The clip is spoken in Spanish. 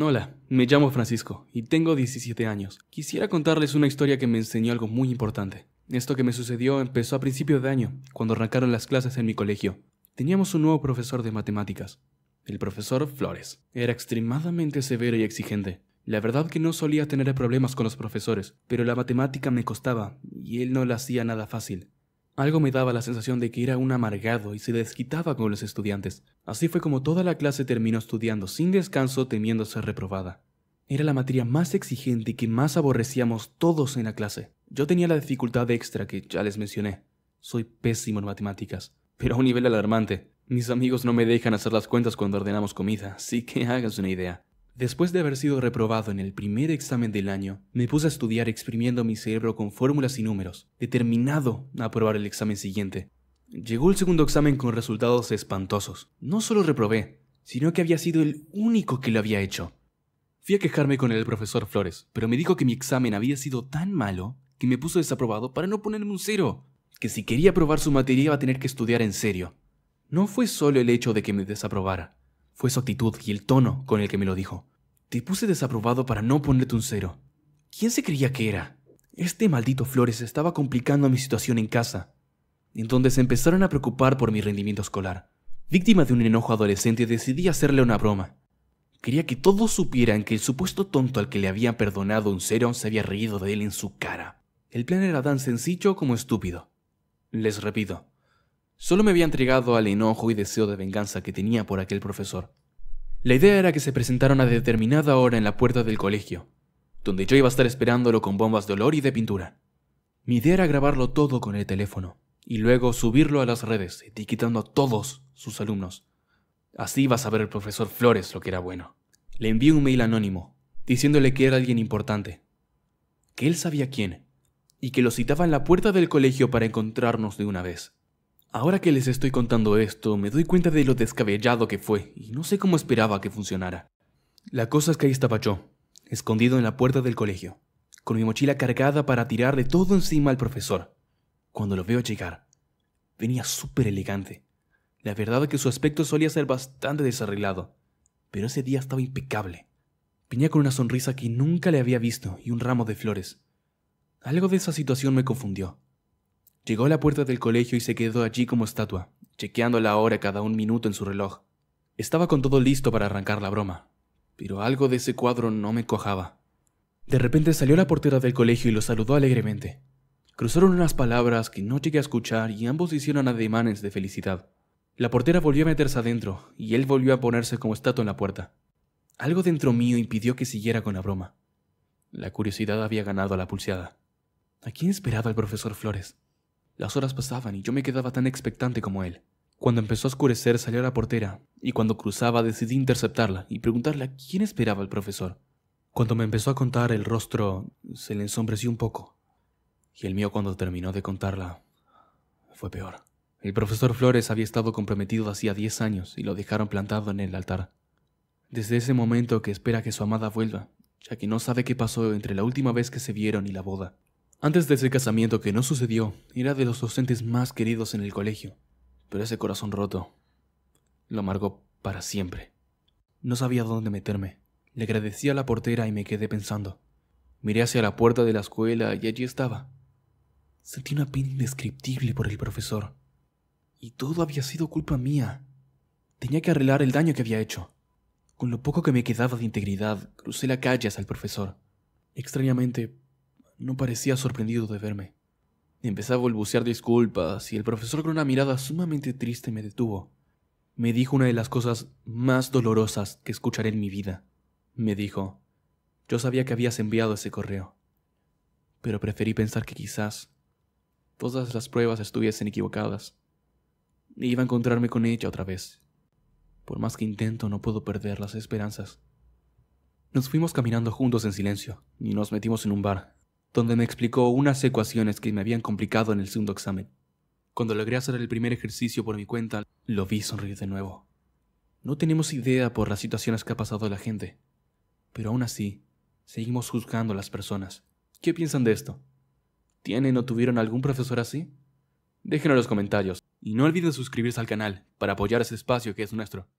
Hola, me llamo Francisco y tengo 17 años. Quisiera contarles una historia que me enseñó algo muy importante. Esto que me sucedió empezó a principio de año, cuando arrancaron las clases en mi colegio. Teníamos un nuevo profesor de matemáticas, el profesor Flores. Era extremadamente severo y exigente. La verdad que no solía tener problemas con los profesores, pero la matemática me costaba y él no la hacía nada fácil. Algo me daba la sensación de que era un amargado y se desquitaba con los estudiantes. Así fue como toda la clase terminó estudiando sin descanso temiendo ser reprobada. Era la materia más exigente y que más aborrecíamos todos en la clase. Yo tenía la dificultad extra que ya les mencioné. Soy pésimo en matemáticas, pero a un nivel alarmante. Mis amigos no me dejan hacer las cuentas cuando ordenamos comida, así que hagas una idea. Después de haber sido reprobado en el primer examen del año, me puse a estudiar exprimiendo mi cerebro con fórmulas y números, determinado a aprobar el examen siguiente. Llegó el segundo examen con resultados espantosos. No solo reprobé, sino que había sido el único que lo había hecho. Fui a quejarme con el profesor Flores, pero me dijo que mi examen había sido tan malo que me puso desaprobado para no ponerme un cero, que si quería aprobar su materia iba a tener que estudiar en serio. No fue solo el hecho de que me desaprobara, fue su actitud y el tono con el que me lo dijo. Te puse desaprobado para no ponerte un cero. ¿Quién se creía que era? Este maldito Flores estaba complicando mi situación en casa, en donde se empezaron a preocupar por mi rendimiento escolar. Víctima de un enojo adolescente, decidí hacerle una broma. Quería que todos supieran que el supuesto tonto al que le habían perdonado un cero se había reído de él en su cara. El plan era tan sencillo como estúpido. Les repito, solo me había entregado al enojo y deseo de venganza que tenía por aquel profesor. La idea era que se presentaran a determinada hora en la puerta del colegio, donde yo iba a estar esperándolo con bombas de olor y de pintura. Mi idea era grabarlo todo con el teléfono y luego subirlo a las redes, etiquetando a todos sus alumnos. Así iba a saber el profesor Flores lo que era bueno. Le envié un mail anónimo, diciéndole que era alguien importante, que él sabía quién, y que lo citaba en la puerta del colegio para encontrarnos de una vez. Ahora que les estoy contando esto, me doy cuenta de lo descabellado que fue y no sé cómo esperaba que funcionara. La cosa es que ahí estaba yo, escondido en la puerta del colegio, con mi mochila cargada para tirarle todo encima al profesor. Cuando lo veo llegar, venía súper elegante. La verdad es que su aspecto solía ser bastante desarreglado, pero ese día estaba impecable. Venía con una sonrisa que nunca le había visto y un ramo de flores. Algo de esa situación me confundió. Llegó a la puerta del colegio y se quedó allí como estatua, chequeando la hora cada un minuto en su reloj. Estaba con todo listo para arrancar la broma, pero algo de ese cuadro no me cojaba. De repente salió la portera del colegio y lo saludó alegremente. Cruzaron unas palabras que no llegué a escuchar y ambos hicieron ademanes de felicidad. La portera volvió a meterse adentro y él volvió a ponerse como estatua en la puerta. Algo dentro mío impidió que siguiera con la broma. La curiosidad había ganado a la pulseada. ¿A quién esperaba el profesor Flores? Las horas pasaban y yo me quedaba tan expectante como él. Cuando empezó a oscurecer salió a la portera, y cuando cruzaba decidí interceptarla y preguntarle quién esperaba el profesor. Cuando me empezó a contar el rostro se le ensombreció un poco, y el mío cuando terminó de contarla fue peor. El profesor Flores había estado comprometido hacía diez años y lo dejaron plantado en el altar. Desde ese momento que espera que su amada vuelva, ya que no sabe qué pasó entre la última vez que se vieron y la boda. Antes de ese casamiento que no sucedió, era de los docentes más queridos en el colegio, pero ese corazón roto lo amargó para siempre. No sabía dónde meterme. Le agradecí a la portera y me quedé pensando. Miré hacia la puerta de la escuela y allí estaba. Sentí una pena indescriptible por el profesor. Y todo había sido culpa mía. Tenía que arreglar el daño que había hecho. Con lo poco que me quedaba de integridad, crucé la calle hacia el profesor. Extrañamente, no parecía sorprendido de verme. Empecé a balbucear disculpas y el profesor con una mirada sumamente triste me detuvo. Me dijo una de las cosas más dolorosas que escucharé en mi vida. Me dijo, yo sabía que habías enviado ese correo, pero preferí pensar que quizás todas las pruebas estuviesen equivocadas. Iba a encontrarme con ella otra vez. Por más que intento, no puedo perder las esperanzas. Nos fuimos caminando juntos en silencio y nos metimos en un bar donde me explicó unas ecuaciones que me habían complicado en el segundo examen. Cuando logré hacer el primer ejercicio por mi cuenta, lo vi sonreír de nuevo. No tenemos idea por las situaciones que ha pasado la gente, pero aún así, seguimos juzgando a las personas. ¿Qué piensan de esto? ¿Tienen o tuvieron algún profesor así? Déjenlo en los comentarios y no olviden suscribirse al canal para apoyar ese espacio que es nuestro.